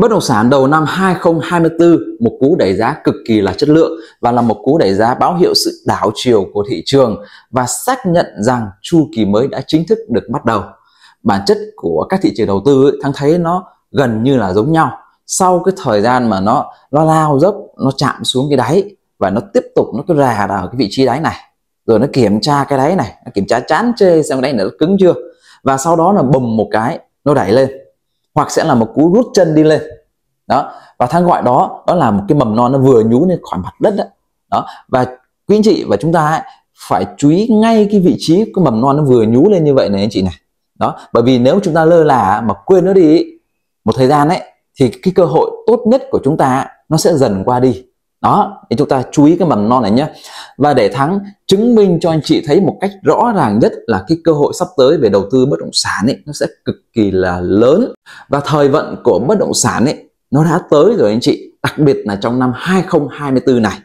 Bất động sản đầu năm 2024 một cú đẩy giá cực kỳ là chất lượng và là một cú đẩy giá báo hiệu sự đảo chiều của thị trường và xác nhận rằng chu kỳ mới đã chính thức được bắt đầu. Bản chất của các thị trường đầu tư ấy, thắng thấy nó gần như là giống nhau. Sau cái thời gian mà nó nó lao dốc, nó chạm xuống cái đáy và nó tiếp tục nó cứ rà vào cái vị trí đáy này. Rồi nó kiểm tra cái đáy này, nó kiểm tra chán chê xem cái đáy này nó cứng chưa. Và sau đó là bùng một cái nó đẩy lên hoặc sẽ là một cú rút chân đi lên đó và thang gọi đó đó là một cái mầm non nó vừa nhú lên khỏi mặt đất đó, đó. và quý anh chị và chúng ta ấy, phải chú ý ngay cái vị trí cái mầm non nó vừa nhú lên như vậy này anh chị này đó bởi vì nếu chúng ta lơ là mà quên nó đi một thời gian ấy thì cái cơ hội tốt nhất của chúng ta nó sẽ dần qua đi đó thì chúng ta chú ý cái mầm non này nhé và để thắng chứng minh cho anh chị thấy một cách rõ ràng nhất là cái cơ hội sắp tới về đầu tư bất động sản ấy nó sẽ cực kỳ là lớn và thời vận của bất động sản ấy nó đã tới rồi anh chị đặc biệt là trong năm 2024 này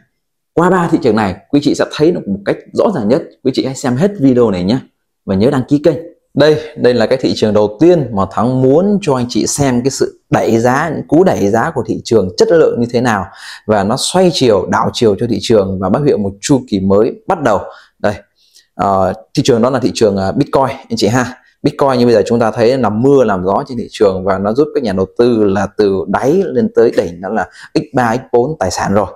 qua ba thị trường này quý chị sẽ thấy được một cách rõ ràng nhất quý chị hãy xem hết video này nhé và nhớ đăng ký kênh đây đây là cái thị trường đầu tiên mà thắng muốn cho anh chị xem cái sự đẩy giá cú đẩy giá của thị trường chất lượng như thế nào và nó xoay chiều đảo chiều cho thị trường và bắt hiệu một chu kỳ mới bắt đầu đây à, thị trường đó là thị trường ờ, bitcoin anh chị ha Bitcoin như bây giờ chúng ta thấy là mưa làm gió trên thị trường và nó giúp các nhà đầu tư là từ đáy lên tới đỉnh đó là x3 x4 tài sản rồi.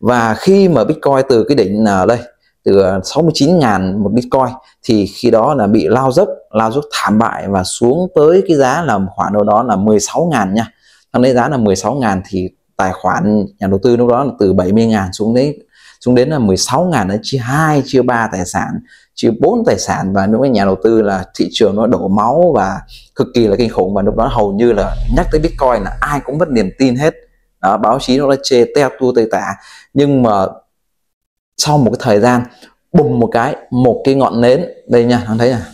Và khi mà Bitcoin từ cái đỉnh là ờ, đây từ 69.000 à, một Bitcoin thì khi đó là bị lao dốc lao dốc thảm bại và xuống tới cái giá là khoảng đâu đó là 16.000 nha trong đấy giá là 16.000 thì tài khoản nhà đầu tư lúc đó là từ 70.000 xuống đến xuống đến là 16.000 đến chia 2 chia 3 tài sản chia 4 tài sản và lúc nhà đầu tư là thị trường nó đổ máu và cực kỳ là kinh khủng và lúc đó hầu như là nhắc tới Bitcoin là ai cũng mất niềm tin hết đó, báo chí nó đã chê teo tua tây tả nhưng mà sau một cái thời gian bùng một cái một cái ngọn nến đây nha anh thấy nè à.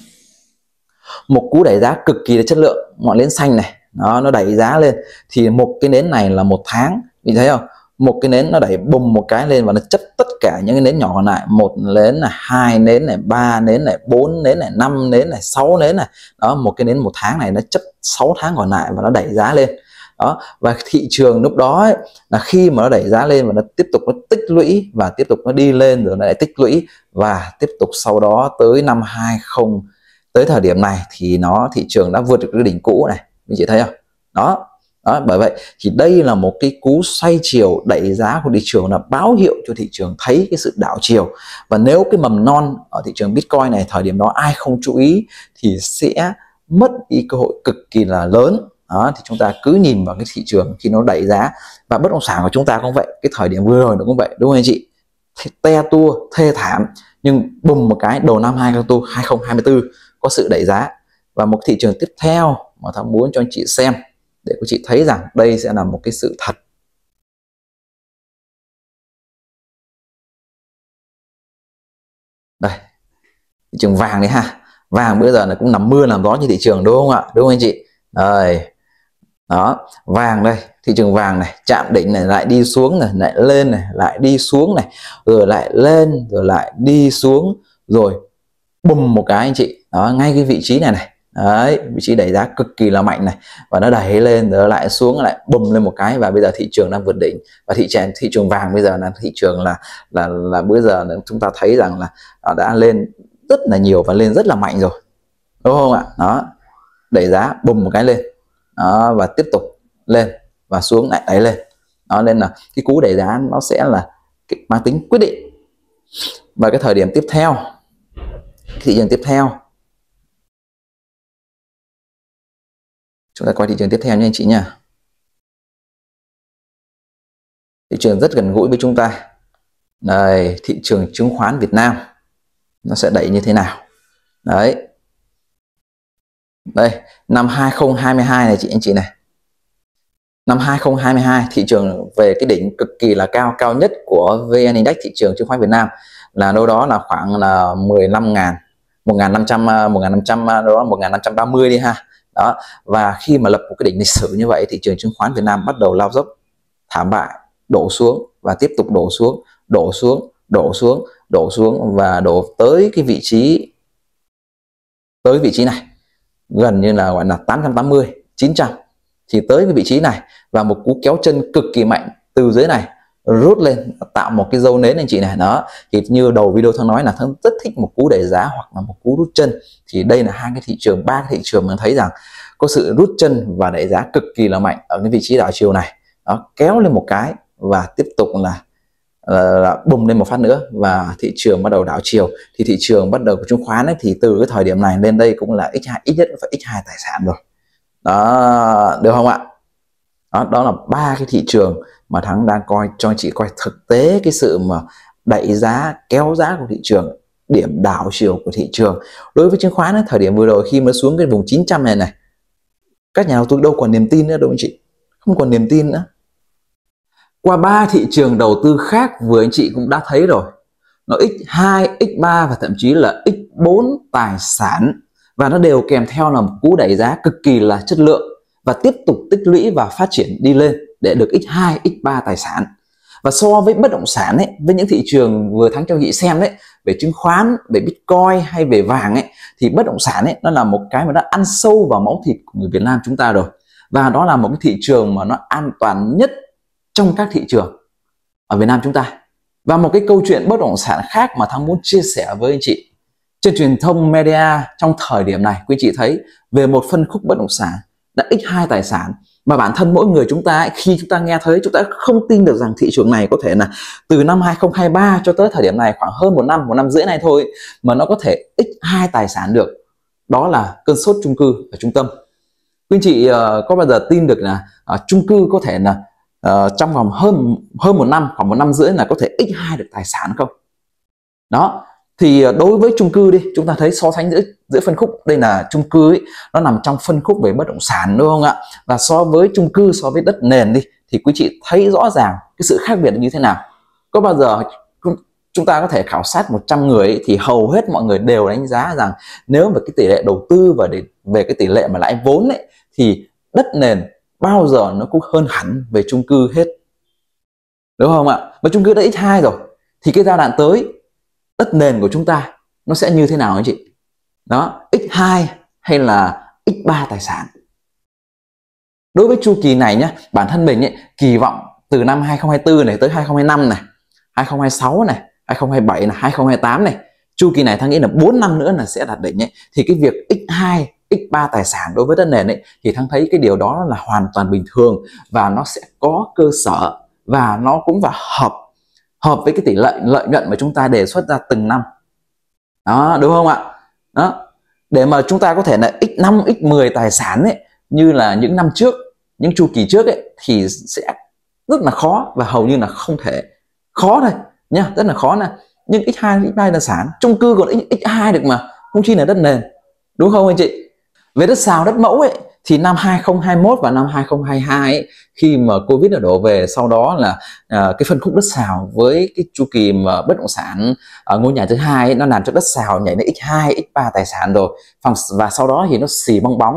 một cú đẩy giá cực kỳ là chất lượng ngọn nến xanh này nó nó đẩy giá lên thì một cái nến này là một tháng mình thấy không một cái nến nó đẩy bùng một cái lên và nó chất tất cả những cái nến nhỏ còn lại một nến này hai nến này ba nến này bốn nến này năm nến này sáu nến này đó một cái nến một tháng này nó chất 6 tháng còn lại và nó đẩy giá lên đó và thị trường lúc đó ấy, là khi mà nó đẩy giá lên và nó tiếp tục nó tích lũy và tiếp tục nó đi lên rồi nó lại tích lũy và tiếp tục sau đó tới năm 20 tới thời điểm này thì nó thị trường đã vượt được cái đỉnh cũ này mình chị thấy không đó đó, bởi vậy thì đây là một cái cú xoay chiều đẩy giá của thị trường là báo hiệu cho thị trường thấy cái sự đảo chiều và nếu cái mầm non ở thị trường Bitcoin này thời điểm đó ai không chú ý thì sẽ mất đi cơ hội cực kỳ là lớn đó, thì chúng ta cứ nhìn vào cái thị trường khi nó đẩy giá và bất động sản của chúng ta cũng vậy cái thời điểm vừa rồi nó cũng vậy đúng không anh chị te tua thê thảm nhưng bùng một cái đầu năm 2024 có sự đẩy giá và một thị trường tiếp theo mà tham muốn cho anh chị xem để cô chị thấy rằng đây sẽ là một cái sự thật đây thị trường vàng đấy ha vàng bây giờ là cũng nằm mưa làm gió như thị trường đúng không ạ đúng không anh chị đây đó vàng đây thị trường vàng này chạm đỉnh này lại đi xuống này lại lên này lại đi xuống này rồi lại lên rồi lại đi xuống rồi bùm một cái anh chị đó ngay cái vị trí này này đấy vị trí đẩy giá cực kỳ là mạnh này và nó đẩy lên rồi lại xuống lại bùm lên một cái và bây giờ thị trường đang vượt đỉnh và thị trường thị trường vàng bây giờ là thị trường là là là bữa giờ chúng ta thấy rằng là đã lên rất là nhiều và lên rất là mạnh rồi đúng không ạ đó đẩy giá bùm một cái lên đó, và tiếp tục lên và xuống lại đáy lên đó nên là cái cú đẩy giá nó sẽ là mang tính quyết định và cái thời điểm tiếp theo thị trường tiếp theo chúng ta coi thị trường tiếp theo nha anh chị nha thị trường rất gần gũi với chúng ta Đây, thị trường chứng khoán Việt Nam nó sẽ đẩy như thế nào đấy đây năm 2022 này chị anh chị này năm 2022 thị trường về cái đỉnh cực kỳ là cao cao nhất của VN Index thị trường chứng khoán Việt Nam là đâu đó là khoảng là 15 ngàn 1500 1500 à, à, đó là 1530 đi ha đó và khi mà lập một cái đỉnh lịch sử như vậy thị trường chứng khoán Việt Nam bắt đầu lao dốc thảm bại đổ xuống và tiếp tục đổ xuống đổ xuống đổ xuống đổ xuống và đổ tới cái vị trí tới vị trí này gần như là gọi là 880 900 thì tới cái vị trí này và một cú kéo chân cực kỳ mạnh từ dưới này rút lên tạo một cái dấu nến anh chị này đó thì như đầu video thắng nói là thắng rất thích một cú đẩy giá hoặc là một cú rút chân thì đây là hai cái thị trường ba cái thị trường mình thấy rằng có sự rút chân và đẩy giá cực kỳ là mạnh ở cái vị trí đảo chiều này đó kéo lên một cái và tiếp tục là là bùng lên một phát nữa và thị trường bắt đầu đảo chiều thì thị trường bắt đầu của chứng khoán ấy, thì từ cái thời điểm này lên đây cũng là x2 ít nhất phải x2 tài sản rồi đó được không ạ đó, đó là ba cái thị trường mà thắng đang coi cho anh chị coi thực tế cái sự mà đẩy giá kéo giá của thị trường điểm đảo chiều của thị trường đối với chứng khoán ấy, thời điểm vừa rồi khi mà xuống cái vùng 900 này này các nhà đầu tư đâu còn niềm tin nữa đâu anh chị không còn niềm tin nữa qua ba thị trường đầu tư khác vừa anh chị cũng đã thấy rồi nó x2, x3 và thậm chí là x4 tài sản và nó đều kèm theo là một cú đẩy giá cực kỳ là chất lượng và tiếp tục tích lũy và phát triển đi lên để được x2, x3 tài sản. Và so với bất động sản ấy, với những thị trường vừa thắng cho chị xem đấy, về chứng khoán, về Bitcoin hay về vàng ấy thì bất động sản ấy nó là một cái mà đã ăn sâu vào máu thịt của người Việt Nam chúng ta rồi. Và đó là một cái thị trường mà nó an toàn nhất trong các thị trường ở Việt Nam chúng ta. Và một cái câu chuyện bất động sản khác mà Thắng muốn chia sẻ với anh chị trên truyền thông media trong thời điểm này quý chị thấy về một phân khúc bất động sản đã x2 tài sản mà bản thân mỗi người chúng ta khi chúng ta nghe thấy chúng ta không tin được rằng thị trường này có thể là từ năm 2023 cho tới thời điểm này khoảng hơn một năm một năm rưỡi này thôi mà nó có thể x2 tài sản được đó là cơn sốt chung cư ở trung tâm quý chị ờ, có bao giờ tin được là uh, chung cư có thể là Ờ, trong vòng hơn hơn một năm khoảng một năm rưỡi là có thể x2 được tài sản không đó thì ờ, đối với chung cư đi chúng ta thấy so sánh giữa giữa phân khúc đây là chung cư ấy, nó nằm trong phân khúc về bất động sản đúng không ạ và so với chung cư so với đất nền đi thì quý chị thấy rõ ràng cái sự khác biệt như thế nào có bao giờ chúng ta có thể khảo sát 100 người ấy, thì hầu hết mọi người đều đánh giá rằng nếu về cái tỷ lệ đầu tư và để về cái tỷ lệ mà lãi vốn ấy, thì đất nền bao giờ nó cũng hơn hẳn về chung cư hết đúng không ạ và chung cư đã x2 rồi thì cái giai đoạn tới đất nền của chúng ta nó sẽ như thế nào anh chị đó x2 hay là x3 tài sản đối với chu kỳ này nhé bản thân mình ấy, kỳ vọng từ năm 2024 này tới 2025 này 2026 này 2027 này 2028 này chu kỳ này thằng nghĩ là 4 năm nữa là sẽ đạt đỉnh ấy. thì cái việc x2 x3 tài sản đối với đất nền ấy, thì thắng thấy cái điều đó là hoàn toàn bình thường và nó sẽ có cơ sở và nó cũng và hợp hợp với cái tỷ lệ lợi nhuận mà chúng ta đề xuất ra từng năm đó đúng không ạ đó để mà chúng ta có thể là x5 x10 tài sản ấy như là những năm trước những chu kỳ trước ấy thì sẽ rất là khó và hầu như là không thể khó thôi nhá rất là khó nè nhưng x2 x3 tài sản chung cư còn x, x2 được mà không chi là đất nền đúng không anh chị về đất sào đất mẫu ấy thì năm 2021 và năm 2022 ấy, khi mà Covid đã đổ về sau đó là uh, cái phân khúc đất xào với cái chu kỳ mà bất động sản uh, ngôi nhà thứ hai ấy, nó làm cho đất xào nhảy lên x2, x3 tài sản rồi. và sau đó thì nó xì bong bóng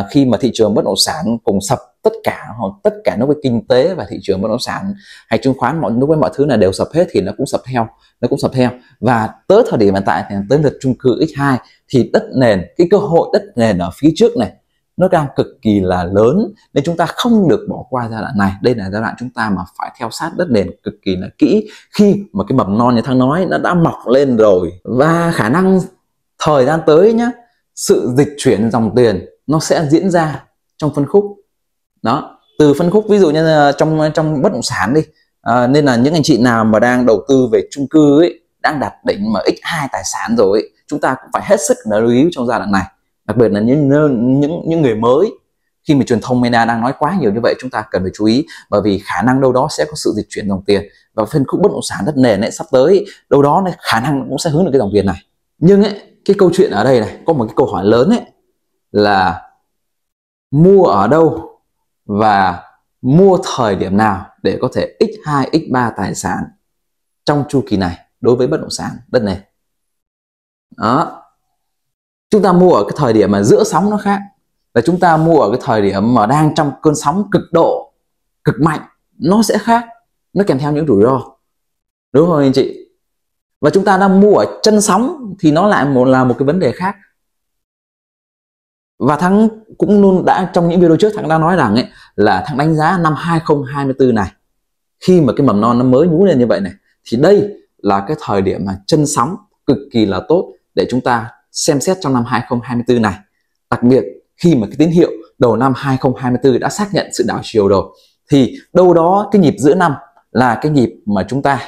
uh, khi mà thị trường bất động sản cùng sập tất cả hoặc tất cả lúc với kinh tế và thị trường bất động sản hay chứng khoán mọi lúc với mọi thứ là đều sập hết thì nó cũng sập theo nó cũng sập theo và tới thời điểm hiện tại thì tới lượt chung cư X2 thì đất nền cái cơ hội đất nền ở phía trước này nó đang cực kỳ là lớn nên chúng ta không được bỏ qua giai đoạn này đây là giai đoạn chúng ta mà phải theo sát đất nền cực kỳ là kỹ khi mà cái mầm non như thằng nói nó đã mọc lên rồi và khả năng thời gian tới nhá sự dịch chuyển dòng tiền nó sẽ diễn ra trong phân khúc đó từ phân khúc ví dụ như trong trong bất động sản đi à, nên là những anh chị nào mà đang đầu tư về chung cư ấy đang đạt đỉnh mà x2 tài sản rồi ấy, chúng ta cũng phải hết sức lưu ý trong giai đoạn này đặc biệt là những những những người mới khi mà truyền thông MENA đang nói quá nhiều như vậy chúng ta cần phải chú ý bởi vì khả năng đâu đó sẽ có sự dịch chuyển dòng tiền và phân khúc bất động sản đất nền ấy, sắp tới đâu đó này, khả năng cũng sẽ hướng được cái dòng tiền này nhưng ấy, cái câu chuyện ở đây này có một cái câu hỏi lớn ấy là mua ở đâu và mua thời điểm nào để có thể x2, x3 tài sản trong chu kỳ này đối với bất động sản đất nền. Đó. Chúng ta mua ở cái thời điểm mà giữa sóng nó khác là chúng ta mua ở cái thời điểm mà đang trong cơn sóng cực độ, cực mạnh nó sẽ khác, nó kèm theo những rủi ro. Đúng không anh chị? Và chúng ta đang mua ở chân sóng thì nó lại một là một cái vấn đề khác và thắng cũng luôn đã trong những video trước thắng đã nói rằng ấy là thắng đánh giá năm 2024 này khi mà cái mầm non nó mới nhú lên như vậy này thì đây là cái thời điểm mà chân sóng cực kỳ là tốt để chúng ta xem xét trong năm 2024 này đặc biệt khi mà cái tín hiệu đầu năm 2024 đã xác nhận sự đảo chiều rồi thì đâu đó cái nhịp giữa năm là cái nhịp mà chúng ta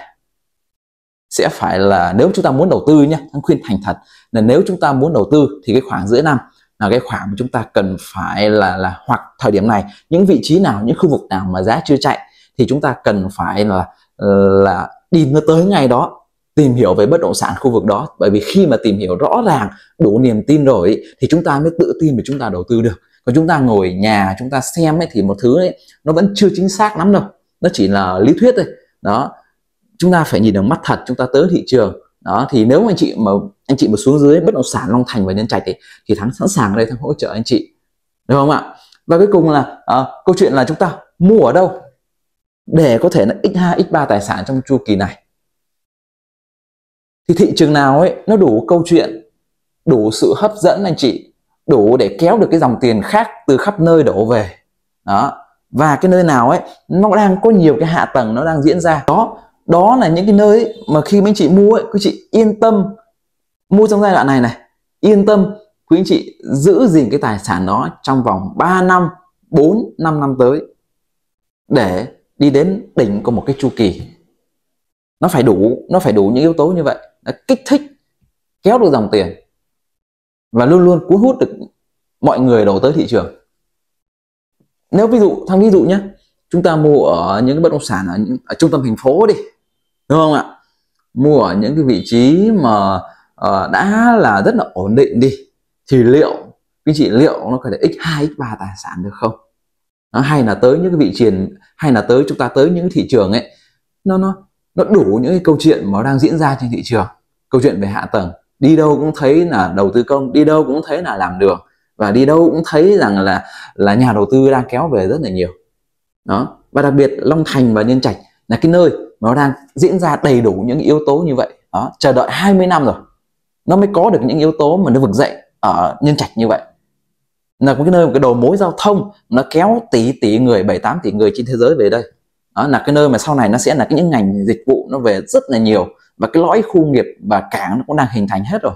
sẽ phải là nếu chúng ta muốn đầu tư nhé anh khuyên thành thật là nếu chúng ta muốn đầu tư thì cái khoảng giữa năm là cái khoảng mà chúng ta cần phải là là hoặc thời điểm này những vị trí nào những khu vực nào mà giá chưa chạy thì chúng ta cần phải là là đi nó tới ngay đó tìm hiểu về bất động sản khu vực đó bởi vì khi mà tìm hiểu rõ ràng đủ niềm tin rồi thì chúng ta mới tự tin để chúng ta đầu tư được còn chúng ta ngồi nhà chúng ta xem ấy, thì một thứ ấy, nó vẫn chưa chính xác lắm đâu nó chỉ là lý thuyết thôi đó chúng ta phải nhìn bằng mắt thật chúng ta tới thị trường đó thì nếu anh chị mà anh chị mà xuống dưới bất động sản Long Thành và Nhân Trạch thì thì thắng sẵn sàng ở đây thắng hỗ trợ anh chị đúng không ạ và cuối cùng là à, câu chuyện là chúng ta mua ở đâu để có thể là x2 x3 tài sản trong chu kỳ này thì thị trường nào ấy nó đủ câu chuyện đủ sự hấp dẫn anh chị đủ để kéo được cái dòng tiền khác từ khắp nơi đổ về đó và cái nơi nào ấy nó đang có nhiều cái hạ tầng nó đang diễn ra đó đó là những cái nơi mà khi mấy anh chị mua ấy, quý anh chị yên tâm mua trong giai đoạn này này yên tâm quý anh chị giữ gìn cái tài sản đó trong vòng 3 năm 4 5 năm tới để đi đến đỉnh của một cái chu kỳ nó phải đủ nó phải đủ những yếu tố như vậy nó kích thích kéo được dòng tiền và luôn luôn cuốn hút được mọi người đầu tới thị trường nếu ví dụ thằng ví dụ nhé chúng ta mua ở những bất động sản ở, ở trung tâm thành phố đi đúng không ạ mua ở những cái vị trí mà uh, đã là rất là ổn định đi thì liệu cái chị liệu nó có thể x2 x3 tài sản được không nó hay là tới những cái vị trí hay là tới chúng ta tới những cái thị trường ấy nó nó nó đủ những cái câu chuyện mà đang diễn ra trên thị trường câu chuyện về hạ tầng đi đâu cũng thấy là đầu tư công đi đâu cũng thấy là làm được và đi đâu cũng thấy rằng là là nhà đầu tư đang kéo về rất là nhiều đó và đặc biệt Long Thành và Nhân Trạch là cái nơi nó đang diễn ra đầy đủ những yếu tố như vậy đó chờ đợi 20 năm rồi nó mới có được những yếu tố mà nó vực dậy ở nhân trạch như vậy là cái nơi một cái đầu mối giao thông nó kéo tỷ tỷ người 78 tỷ người trên thế giới về đây đó là cái nơi mà sau này nó sẽ là cái những ngành dịch vụ nó về rất là nhiều và cái lõi khu nghiệp và cảng nó cũng đang hình thành hết rồi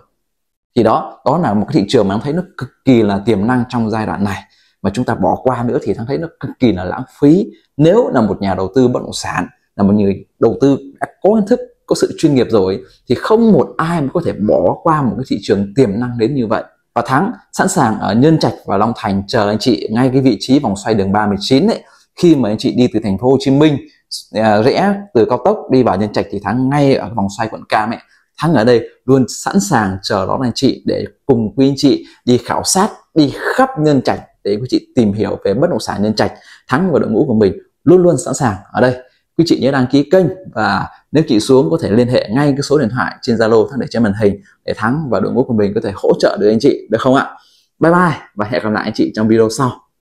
thì đó đó là một cái thị trường mà em thấy nó cực kỳ là tiềm năng trong giai đoạn này mà chúng ta bỏ qua nữa thì em thấy nó cực kỳ là lãng phí nếu là một nhà đầu tư bất động sản là một người đầu tư đã có kiến thức có sự chuyên nghiệp rồi thì không một ai mà có thể bỏ qua một cái thị trường tiềm năng đến như vậy và thắng sẵn sàng ở ờ, nhân trạch và long thành chờ anh chị ngay cái vị trí vòng xoay đường 39 ấy khi mà anh chị đi từ thành phố hồ chí minh ờ, rẽ từ cao tốc đi vào nhân trạch thì thắng ngay ở vòng xoay quận ca mẹ. thắng ở đây luôn sẵn sàng chờ đón anh chị để cùng quý anh chị đi khảo sát đi khắp nhân trạch để quý chị tìm hiểu về bất động sản nhân trạch thắng và đội ngũ của mình luôn luôn sẵn sàng ở đây quý chị nhớ đăng ký kênh và nếu chị xuống có thể liên hệ ngay cái số điện thoại trên Zalo thắng để trên màn hình để thắng và đội ngũ của mình có thể hỗ trợ được anh chị được không ạ bye bye và hẹn gặp lại anh chị trong video sau